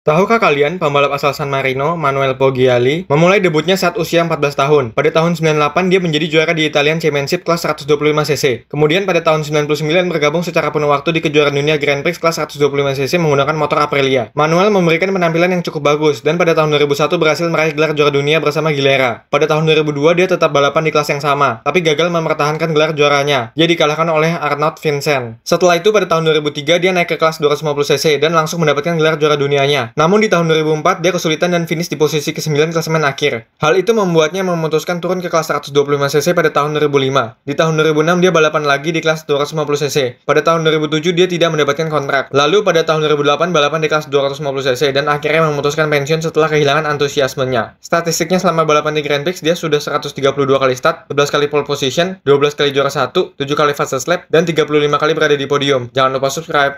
Tahukah kalian, pembalap asal San Marino, Manuel Poggiali, memulai debutnya saat usia 14 tahun. Pada tahun 98, dia menjadi juara di Italian Championship kelas 125cc. Kemudian pada tahun 99 bergabung secara penuh waktu di kejuaraan dunia Grand Prix kelas 125cc menggunakan motor Aprilia. Manuel memberikan penampilan yang cukup bagus, dan pada tahun 2001 berhasil meraih gelar juara dunia bersama Gilera. Pada tahun 2002, dia tetap balapan di kelas yang sama, tapi gagal mempertahankan gelar juaranya. Dia dikalahkan oleh Arnaud Vincent. Setelah itu, pada tahun 2003, dia naik ke kelas 250cc dan langsung mendapatkan gelar juara dunianya. Namun di tahun 2004, dia kesulitan dan finish di posisi ke-9 klasemen akhir. Hal itu membuatnya memutuskan turun ke kelas 125cc pada tahun 2005. Di tahun 2006, dia balapan lagi di kelas 250cc. Pada tahun 2007, dia tidak mendapatkan kontrak. Lalu pada tahun 2008, balapan di kelas 250cc dan akhirnya memutuskan pensiun setelah kehilangan antusiasmenya. Statistiknya selama balapan di Grand Prix, dia sudah 132 kali start, 11 kali pole position, 12 kali juara 1, 7 kali fastest lap, dan 35 kali berada di podium. Jangan lupa subscribe.